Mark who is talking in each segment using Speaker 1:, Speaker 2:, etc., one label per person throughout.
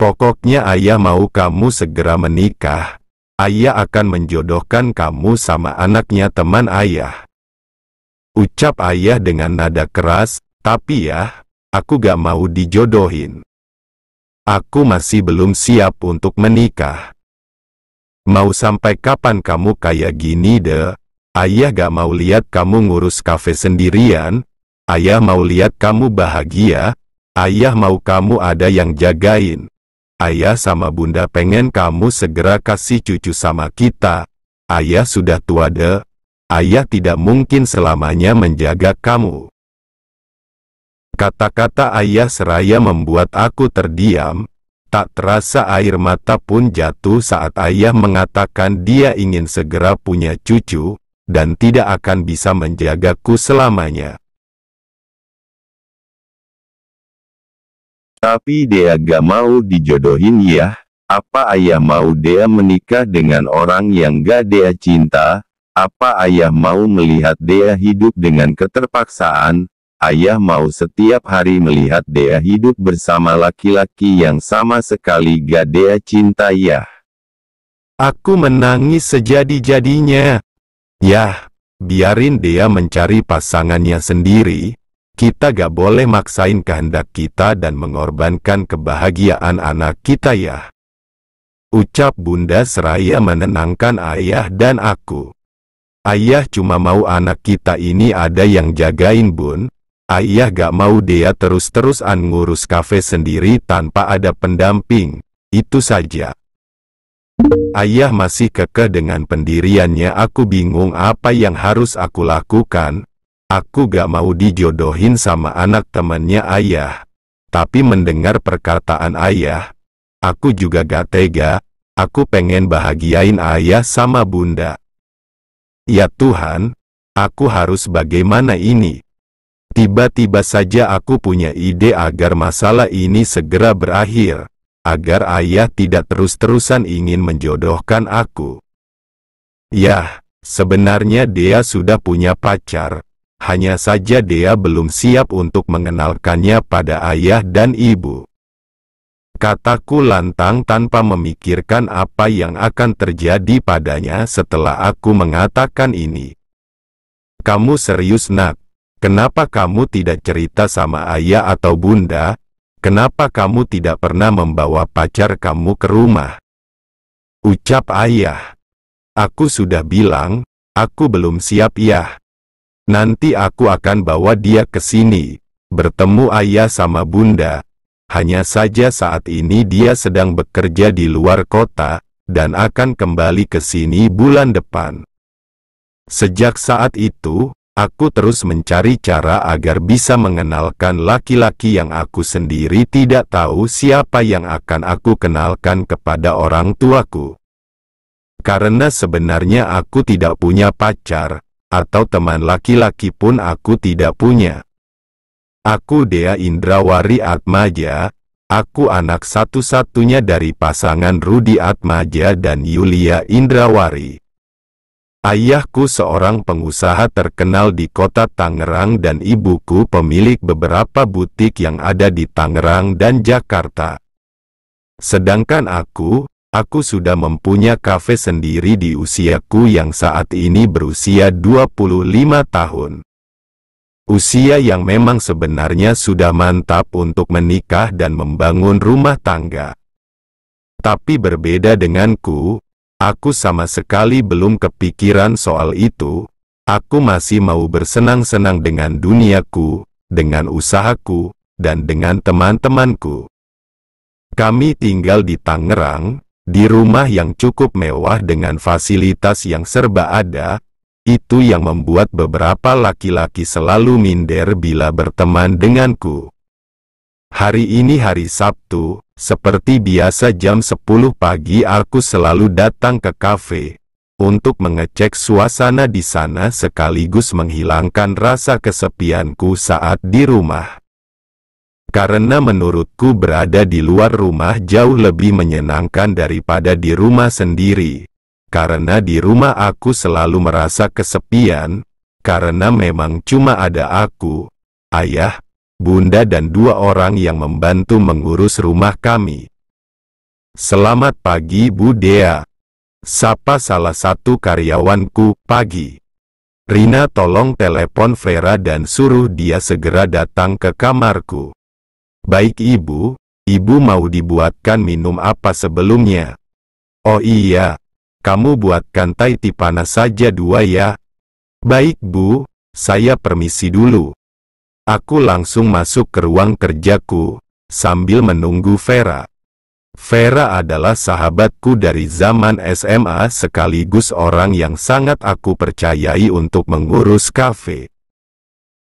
Speaker 1: Pokoknya ayah mau kamu segera menikah. Ayah akan menjodohkan kamu sama anaknya teman ayah. Ucap ayah dengan nada keras, tapi ya, aku gak mau dijodohin. Aku masih belum siap untuk menikah. Mau sampai kapan kamu kayak gini deh? Ayah gak mau lihat kamu ngurus kafe sendirian. Ayah mau lihat kamu bahagia, Ayah mau kamu ada yang jagain. Ayah sama bunda pengen kamu segera kasih cucu sama kita. Ayah sudah tua deh. Ayah tidak mungkin selamanya menjaga kamu. Kata-kata ayah seraya membuat aku terdiam, tak terasa air mata pun jatuh saat ayah mengatakan dia ingin segera punya cucu, dan tidak akan bisa menjagaku selamanya. Tapi dia gak mau dijodohin ya, apa ayah mau dia menikah dengan orang yang gak dia cinta, apa ayah mau melihat dia hidup dengan keterpaksaan, ayah mau setiap hari melihat dia hidup bersama laki-laki yang sama sekali gak dia cinta ya. Aku menangis sejadi-jadinya. Ya, biarin dia mencari pasangannya sendiri, kita gak boleh maksain kehendak kita dan mengorbankan kebahagiaan anak kita ya. Ucap Bunda seraya menenangkan ayah dan aku. Ayah cuma mau anak kita ini ada yang jagain bun, Ayah gak mau dia terus-terusan ngurus kafe sendiri tanpa ada pendamping. Itu saja. Ayah masih kekeh dengan pendiriannya aku bingung apa yang harus aku lakukan, Aku gak mau dijodohin sama anak temannya ayah. Tapi mendengar perkataan ayah, aku juga gak tega, aku pengen bahagiain ayah sama bunda. Ya Tuhan, aku harus bagaimana ini? Tiba-tiba saja aku punya ide agar masalah ini segera berakhir, agar ayah tidak terus-terusan ingin menjodohkan aku. Yah, sebenarnya dia sudah punya pacar hanya saja dia belum siap untuk mengenalkannya pada ayah dan ibu. Kataku lantang tanpa memikirkan apa yang akan terjadi padanya setelah aku mengatakan ini. Kamu serius nak? Kenapa kamu tidak cerita sama ayah atau bunda? Kenapa kamu tidak pernah membawa pacar kamu ke rumah? Ucap ayah. Aku sudah bilang, aku belum siap ya. Nanti aku akan bawa dia ke sini, bertemu ayah sama bunda. Hanya saja saat ini dia sedang bekerja di luar kota, dan akan kembali ke sini bulan depan. Sejak saat itu, aku terus mencari cara agar bisa mengenalkan laki-laki yang aku sendiri tidak tahu siapa yang akan aku kenalkan kepada orang tuaku. Karena sebenarnya aku tidak punya pacar, atau teman laki-laki pun aku tidak punya. Aku Dea Indrawari Atmaja, aku anak satu-satunya dari pasangan Rudi Atmaja dan Yulia Indrawari. Ayahku seorang pengusaha terkenal di kota Tangerang dan ibuku pemilik beberapa butik yang ada di Tangerang dan Jakarta. Sedangkan aku, Aku sudah mempunyai kafe sendiri di usiaku yang saat ini berusia 25 tahun. Usia yang memang sebenarnya sudah mantap untuk menikah dan membangun rumah tangga. Tapi berbeda denganku, aku sama sekali belum kepikiran soal itu. Aku masih mau bersenang-senang dengan duniaku, dengan usahaku, dan dengan teman-temanku. Kami tinggal di Tangerang, di rumah yang cukup mewah dengan fasilitas yang serba ada, itu yang membuat beberapa laki-laki selalu minder bila berteman denganku. Hari ini hari Sabtu, seperti biasa jam 10 pagi aku selalu datang ke kafe untuk mengecek suasana di sana sekaligus menghilangkan rasa kesepianku saat di rumah karena menurutku berada di luar rumah jauh lebih menyenangkan daripada di rumah sendiri. Karena di rumah aku selalu merasa kesepian, karena memang cuma ada aku, ayah, bunda dan dua orang yang membantu mengurus rumah kami. Selamat pagi Bu Dea. Sapa salah satu karyawanku, pagi. Rina tolong telepon Vera dan suruh dia segera datang ke kamarku. Baik ibu, ibu mau dibuatkan minum apa sebelumnya? Oh iya, kamu buatkan tai panas saja dua ya. Baik bu, saya permisi dulu. Aku langsung masuk ke ruang kerjaku, sambil menunggu Vera. Vera adalah sahabatku dari zaman SMA sekaligus orang yang sangat aku percayai untuk mengurus kafe.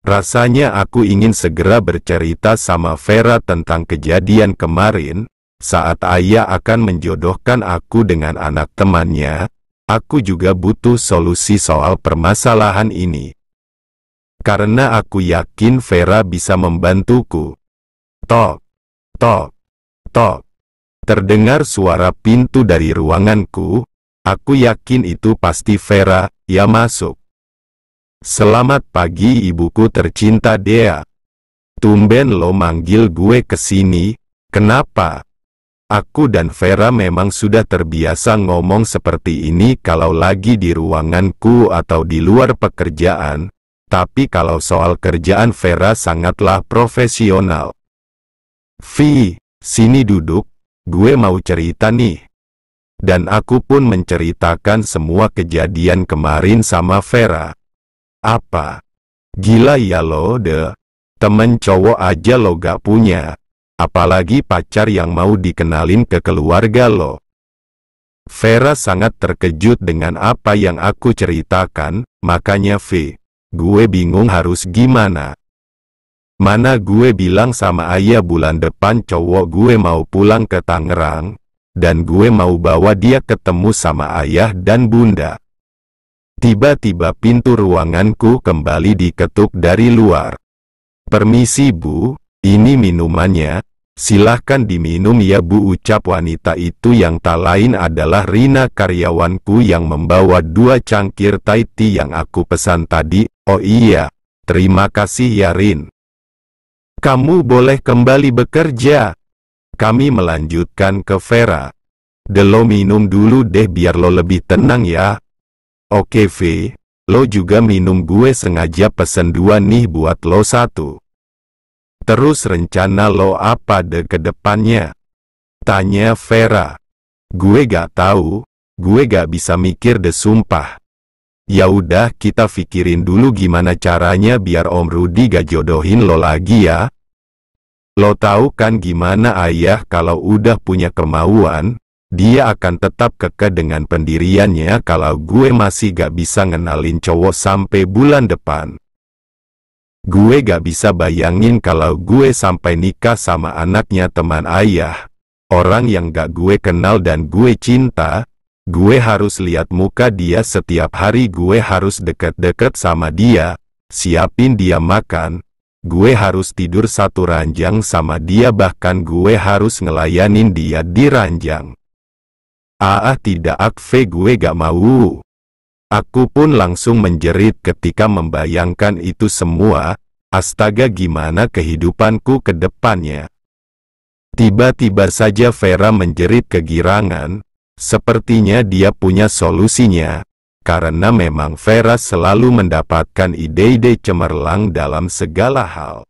Speaker 1: Rasanya aku ingin segera bercerita sama Vera tentang kejadian kemarin, saat ayah akan menjodohkan aku dengan anak temannya, aku juga butuh solusi soal permasalahan ini. Karena aku yakin Vera bisa membantuku. Tok, tok, tok. Terdengar suara pintu dari ruanganku, aku yakin itu pasti Vera, ya masuk. Selamat pagi ibuku tercinta Dea. Tumben lo manggil gue ke sini. kenapa? Aku dan Vera memang sudah terbiasa ngomong seperti ini kalau lagi di ruanganku atau di luar pekerjaan, tapi kalau soal kerjaan Vera sangatlah profesional. Vi, sini duduk, gue mau cerita nih. Dan aku pun menceritakan semua kejadian kemarin sama Vera. Apa? Gila ya lo de. Temen cowok aja lo gak punya. Apalagi pacar yang mau dikenalin ke keluarga lo. Vera sangat terkejut dengan apa yang aku ceritakan, makanya V. Gue bingung harus gimana. Mana gue bilang sama ayah bulan depan cowok gue mau pulang ke Tangerang, dan gue mau bawa dia ketemu sama ayah dan bunda. Tiba-tiba pintu ruanganku kembali diketuk dari luar. Permisi bu, ini minumannya, silahkan diminum ya bu ucap wanita itu yang tak lain adalah Rina karyawanku yang membawa dua cangkir Thai tea yang aku pesan tadi, oh iya, terima kasih ya Rin. Kamu boleh kembali bekerja. Kami melanjutkan ke Vera. Delo minum dulu deh biar lo lebih tenang ya. Oke V, lo juga minum gue sengaja pesen dua nih buat lo satu. Terus rencana lo apa de ke depannya? Tanya Vera. Gue gak tahu, gue gak bisa mikir de sumpah. Ya udah kita pikirin dulu gimana caranya biar Om Rudi gak jodohin lo lagi ya. Lo tahu kan gimana ayah kalau udah punya kemauan, dia akan tetap keke dengan pendiriannya kalau gue masih gak bisa ngenalin cowok sampai bulan depan. Gue gak bisa bayangin kalau gue sampai nikah sama anaknya teman ayah. Orang yang gak gue kenal dan gue cinta, gue harus lihat muka dia setiap hari gue harus deket-deket sama dia, siapin dia makan, gue harus tidur satu ranjang sama dia bahkan gue harus ngelayanin dia di ranjang. Ah tidak akve gue gak mau. Aku pun langsung menjerit ketika membayangkan itu semua, astaga gimana kehidupanku ke depannya. Tiba-tiba saja Vera menjerit kegirangan, sepertinya dia punya solusinya, karena memang Vera selalu mendapatkan ide-ide cemerlang dalam segala hal.